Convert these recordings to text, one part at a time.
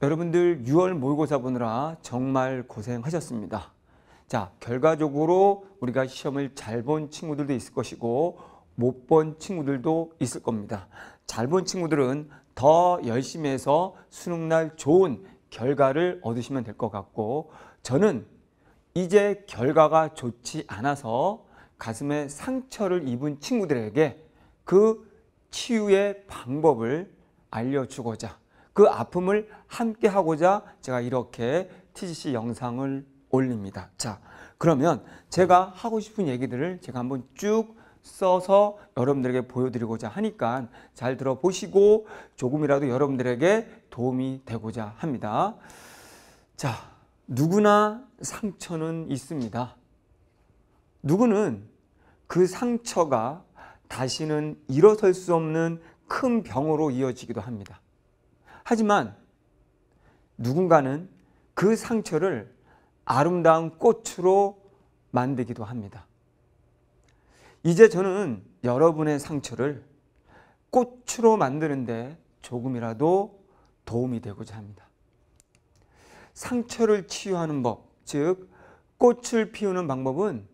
여러분들 6월 모의고사 보느라 정말 고생하셨습니다. 자, 결과적으로 우리가 시험을 잘 본 친구들도 있을 것이고 못 본 친구들도 있을 겁니다. 잘 본 친구들은 더 열심히 해서 수능날 좋은 결과를 얻으시면 될 것 같고 저는 이제 결과가 좋지 않아서 가슴에 상처를 입은 친구들에게 그 치유의 방법을 알려주고자 그 아픔을 함께 하고자 제가 이렇게 TGC 영상을 올립니다. 자, 그러면 제가 하고 싶은 얘기들을 제가 한번 쭉 써서 여러분들에게 보여드리고자 하니까 잘 들어보시고 조금이라도 여러분들에게 도움이 되고자 합니다. 자, 누구나 상처는 있습니다. 누구는 그 상처가 다시는 일어설 수 없는 큰 병으로 이어지기도 합니다. 하지만 누군가는 그 상처를 아름다운 꽃으로 만들기도 합니다. 이제 저는 여러분의 상처를 꽃으로 만드는데 조금이라도 도움이 되고자 합니다. 상처를 치유하는 법, 즉 꽃을 피우는 방법은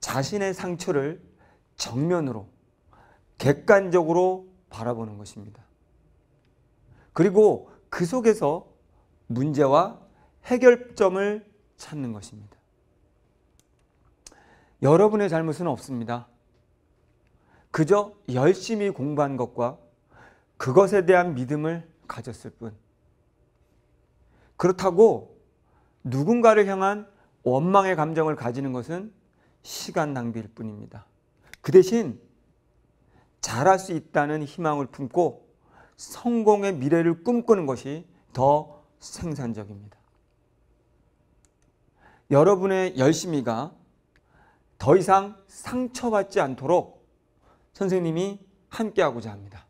자신의 상처를 정면으로 객관적으로 바라보는 것입니다. 그리고 그 속에서 문제와 해결점을 찾는 것입니다. 여러분의 잘못은 없습니다. 그저 열심히 공부한 것과 그것에 대한 믿음을 가졌을 뿐. 그렇다고 누군가를 향한 원망의 감정을 가지는 것은 시간 낭비일 뿐입니다. 그 대신 잘할 수 있다는 희망을 품고 성공의 미래를 꿈꾸는 것이 더 생산적입니다. 여러분의 열심히가 더 이상 상처받지 않도록 선생님이 함께하고자 합니다.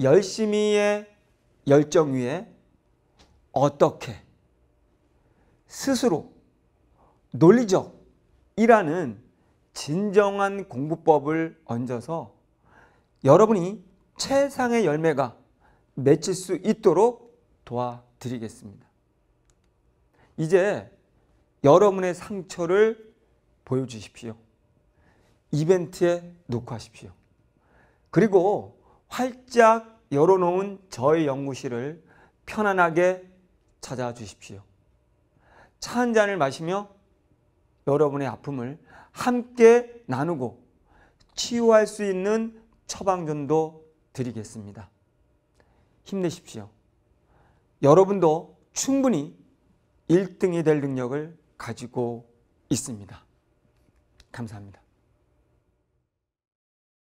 열심히의 열정 위에 어떻게 스스로 논리적이라는 진정한 공부법을 얹어서 여러분이 최상의 열매가 맺힐 수 있도록 도와드리겠습니다. 이제 여러분의 상처를 보여주십시오. 이벤트에 녹화하십시오. 그리고 활짝 열어놓은 저의 연구실을 편안하게 찾아 주십시오. 차 한 잔을 마시며 여러분의 아픔을 함께 나누고 치유할 수 있는 처방전도 드리겠습니다. 힘내십시오. 여러분도 충분히 1등이 될 능력을 가지고 있습니다. 감사합니다.